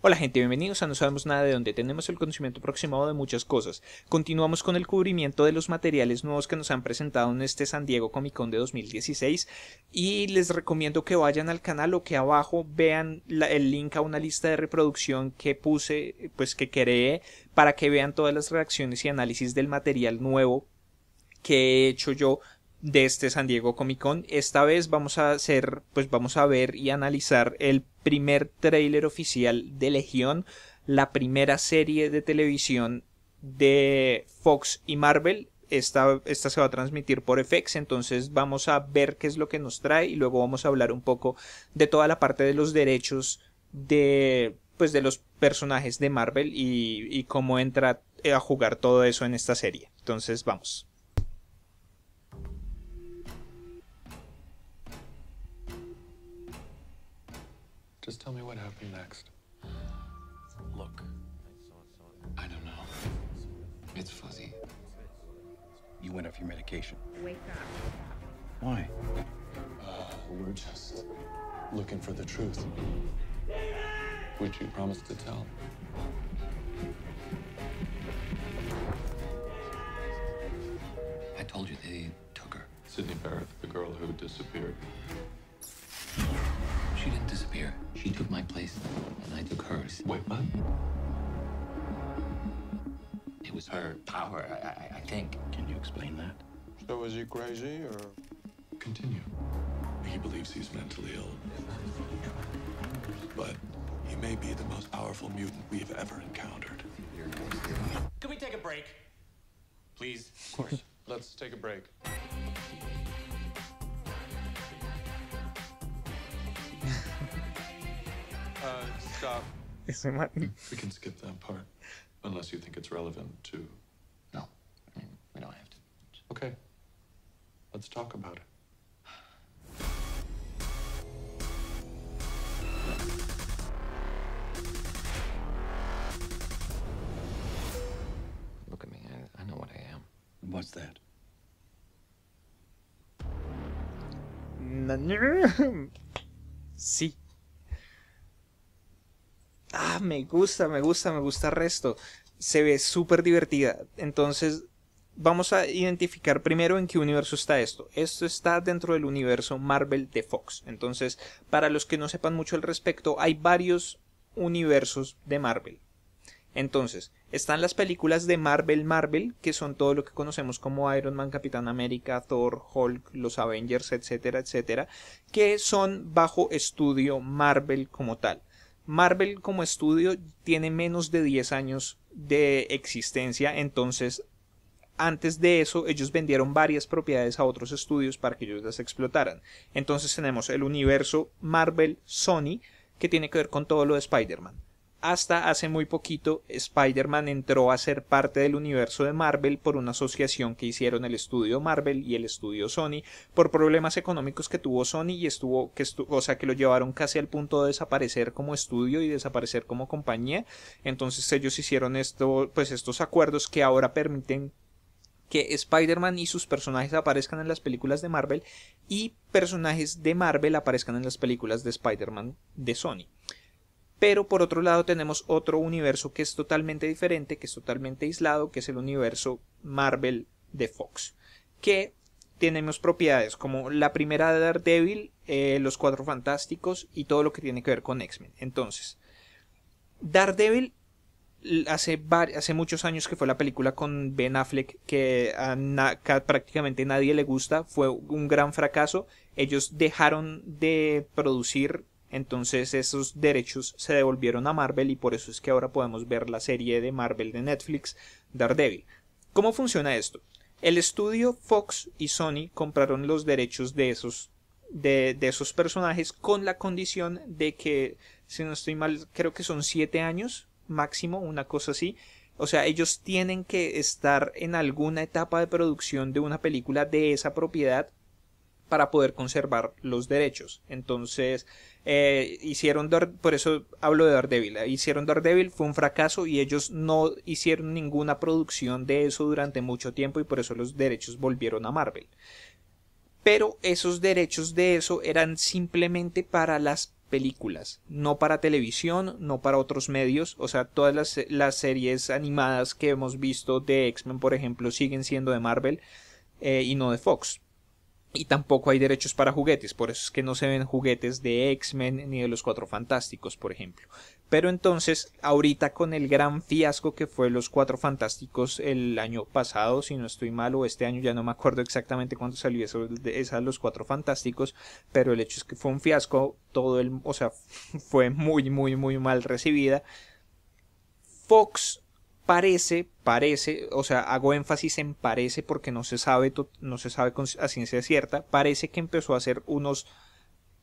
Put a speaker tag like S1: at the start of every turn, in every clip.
S1: Hola gente, bienvenidos a No Sabemos Nada de dónde tenemos el conocimiento aproximado de muchas cosas. Continuamos con el cubrimiento de los materiales nuevos que nos han presentado en este San Diego Comic Con de 2016 y les recomiendo que vayan al canal o que abajo vean el link a una lista de reproducción que puse, pues que creé para que vean todas las reacciones y análisis del material nuevo que he hecho yo de este San Diego Comic Con. Esta vez vamos a hacer, pues vamos a ver y analizar el primer tráiler oficial de Legión, la primera serie de televisión de Fox y Marvel. Esta, se va a transmitir por FX, entonces vamos a ver qué es lo que nos trae y luego vamos a hablar un poco de toda la parte de los derechos de pues de los personajes de Marvel y, y cómo entra a jugar todo eso en esta serie. Entonces vamos. Just tell me what happened next. Look. I don't know. It's fuzzy. You went off your medication. Wake up. Why? Uh, we're just looking for the truth. Which you promised to tell. I told you they took her. Sydney Barrett, the girl who disappeared disappear. She took my place, and I took hers. Wait, what? It was her power, I, I, I think. Can you explain that? So is he crazy, or...? Continue. He believes he's mentally ill. But he may be the most powerful mutant we've ever encountered. Can we take a break? Please? Of course. Let's take a break. Stop. Yes, we might. We can skip that part, unless you think it's relevant to. No, I mean we don't have to. Okay, let's talk about it. Look at me. I, I know what I am. What's that? See. ah, me gusta, me gusta, me gusta el resto. Se ve súper divertida. Entonces, vamos a identificar primero en qué universo está esto. Esto está dentro del universo Marvel de Fox. Entonces, para los que no sepan mucho al respecto, hay varios universos de Marvel. Entonces, están las películas de Marvel Marvel, que son todo lo que conocemos como Iron Man, Capitán América, Thor, Hulk, los Avengers, etcétera, etcétera, que son bajo estudio Marvel como tal. Marvel como estudio tiene menos de 10 años de existencia, entonces antes de eso ellos vendieron varias propiedades a otros estudios para que ellos las explotaran. Entonces tenemos el universo Marvel Sony que tiene que ver con todo lo de Spider-Man. Hasta hace muy poquito, Spider-Man entró a ser parte del universo de Marvel por una asociación que hicieron el estudio Marvel y el estudio Sony por problemas económicos que tuvo Sony y estuvo, que o sea, que lo llevaron casi al punto de desaparecer como estudio y desaparecer como compañía. Entonces ellos hicieron esto, pues estos acuerdos que ahora permiten que Spider-Man y sus personajes aparezcan en las películas de Marvel y personajes de Marvel aparezcan en las películas de Spider-Man de Sony. Pero por otro lado tenemos otro universo que es totalmente diferente, que es totalmente aislado, que es el universo Marvel de Fox, que tenemos propiedades como la primera de Daredevil, eh, los Cuatro Fantásticos y todo lo que tiene que ver con X-Men. Entonces, Daredevil hace, hace muchos años que fue la película con Ben Affleck que a prácticamente nadie le gusta, fue un gran fracaso. Ellos dejaron de producir entonces esos derechos se devolvieron a Marvel y por eso es que ahora podemos ver la serie de Marvel de Netflix, Daredevil. ¿Cómo funciona esto? El estudio Fox y Sony compraron los derechos de esos, de, esos personajes con la condición de que, si no estoy mal, creo que son siete años máximo, una cosa así. O sea, ellos tienen que estar en alguna etapa de producción de una película de esa propiedad para poder conservar los derechos. Entonces, eh, hicieron Dar por eso hablo de Daredevil. Eh, hicieron Daredevil, fue un fracaso y ellos no hicieron ninguna producción de eso durante mucho tiempo y por eso los derechos volvieron a Marvel. Pero esos derechos de eso eran simplemente para las películas, no para televisión, no para otros medios, o sea, todas las, las series animadas que hemos visto de X-Men, por ejemplo, siguen siendo de Marvel eh, y no de Fox. Y tampoco hay derechos para juguetes, por eso es que no se ven juguetes de X-Men ni de los Cuatro Fantásticos, por ejemplo. Pero entonces, ahorita con el gran fiasco que fue los Cuatro Fantásticos el año pasado, si no estoy mal, o este año, ya no me acuerdo exactamente cuándo salió eso, de Los Cuatro Fantásticos, pero el hecho es que fue un fiasco, todo el, o sea, fue muy, muy, muy mal recibida. Fox parece, parece, o sea, hago énfasis en parece porque no se sabe, no se sabe a ciencia cierta, parece que empezó a hacer unos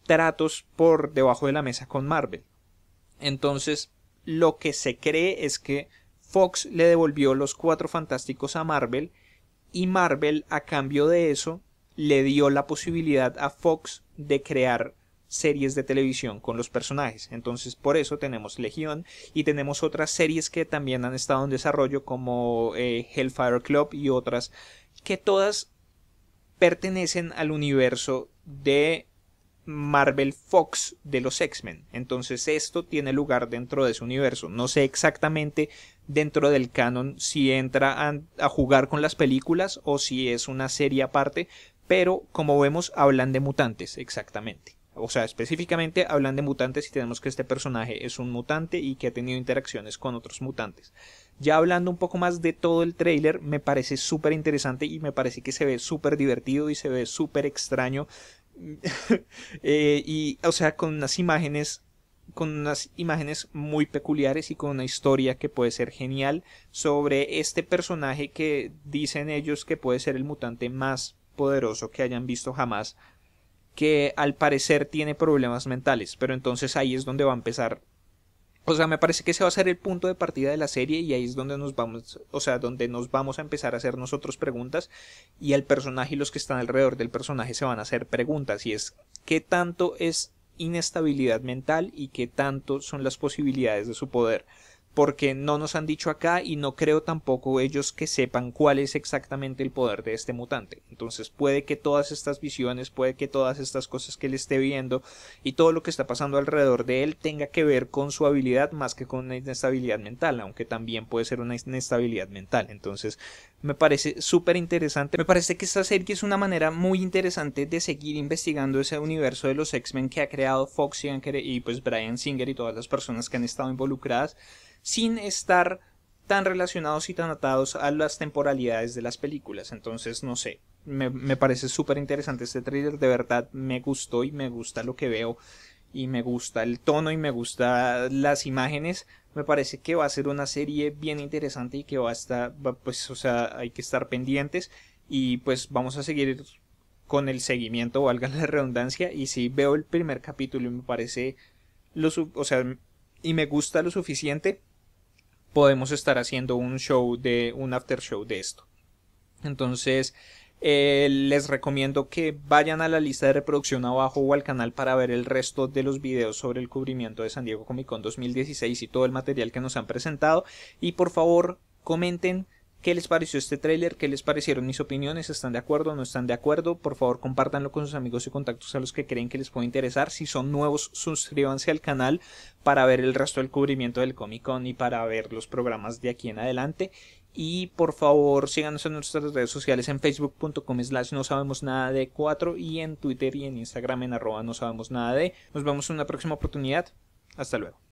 S1: tratos por debajo de la mesa con Marvel. Entonces, lo que se cree es que Fox le devolvió los cuatro fantásticos a Marvel y Marvel a cambio de eso le dio la posibilidad a Fox de crear series de televisión con los personajes. Entonces por eso tenemos Legión y tenemos otras series que también han estado en desarrollo como eh, Hellfire Club y otras que todas pertenecen al universo de Marvel Fox de los X-Men. Entonces esto tiene lugar dentro de su universo. No sé exactamente dentro del canon si entra a, jugar con las películas o si es una serie aparte, pero como vemos hablan de mutantes exactamente o sea, específicamente hablan de mutantes y tenemos que este personaje es un mutante y que ha tenido interacciones con otros mutantes. Ya hablando un poco más de todo el trailer, me parece súper interesante y me parece que se ve súper divertido y se ve súper extraño. Eh, y, o sea, con unas imágenes con unas imágenes muy peculiares y con una historia que puede ser genial sobre este personaje que dicen ellos que puede ser el mutante más poderoso que hayan visto jamás que al parecer tiene problemas mentales, pero entonces ahí es donde va a empezar. O sea, me parece que ese va a ser el punto de partida de la serie y ahí es donde nos vamos, o sea, donde nos vamos a empezar a hacer nosotros preguntas y al personaje y los que están alrededor del personaje se van a hacer preguntas y es qué tanto es inestabilidad mental y qué tanto son las posibilidades de su poder porque no nos han dicho acá y no creo tampoco ellos que sepan cuál es exactamente el poder de este mutante. Entonces puede que todas estas visiones, puede que todas estas cosas que él esté viendo y todo lo que está pasando alrededor de él tenga que ver con su habilidad más que con una inestabilidad mental, aunque también puede ser una inestabilidad mental. Entonces me parece súper interesante. Me parece que esta serie es una manera muy interesante de seguir investigando ese universo de los X-Men que ha creado Fox y pues Brian Singer y todas las personas que han estado involucradas sin estar tan relacionados y tan atados a las temporalidades de las películas. Entonces, no sé, me, parece súper interesante este trailer, de verdad me gustó y me gusta lo que veo y me gusta el tono y me gusta las imágenes me parece que va a ser una serie bien interesante y que va a estar, pues, o sea, hay que estar pendientes y pues vamos a seguir con el seguimiento, valga la redundancia, y si veo el primer capítulo y me parece lo, o sea, y me gusta lo suficiente, podemos estar haciendo un show de, un after show de esto. Entonces, eh, les recomiendo que vayan a la lista de reproducción abajo o al canal para ver el resto de los videos sobre el cubrimiento de San Diego Comic Con 2016 y todo el material que nos han presentado. Y por favor comenten ¿Qué les pareció este tráiler? ¿Qué les parecieron mis opiniones? ¿Están de acuerdo? o ¿No están de acuerdo? Por favor, compártanlo con sus amigos y contactos a los que creen que les puede interesar. Si son nuevos, suscríbanse al canal para ver el resto del cubrimiento del Comic Con y para ver los programas de aquí en adelante. Y por favor, síganos en nuestras redes sociales en facebook.com slash no sabemos nada de 4 y en Twitter y en Instagram en arroba no sabemos nada de. Nos vemos en una próxima oportunidad. Hasta luego.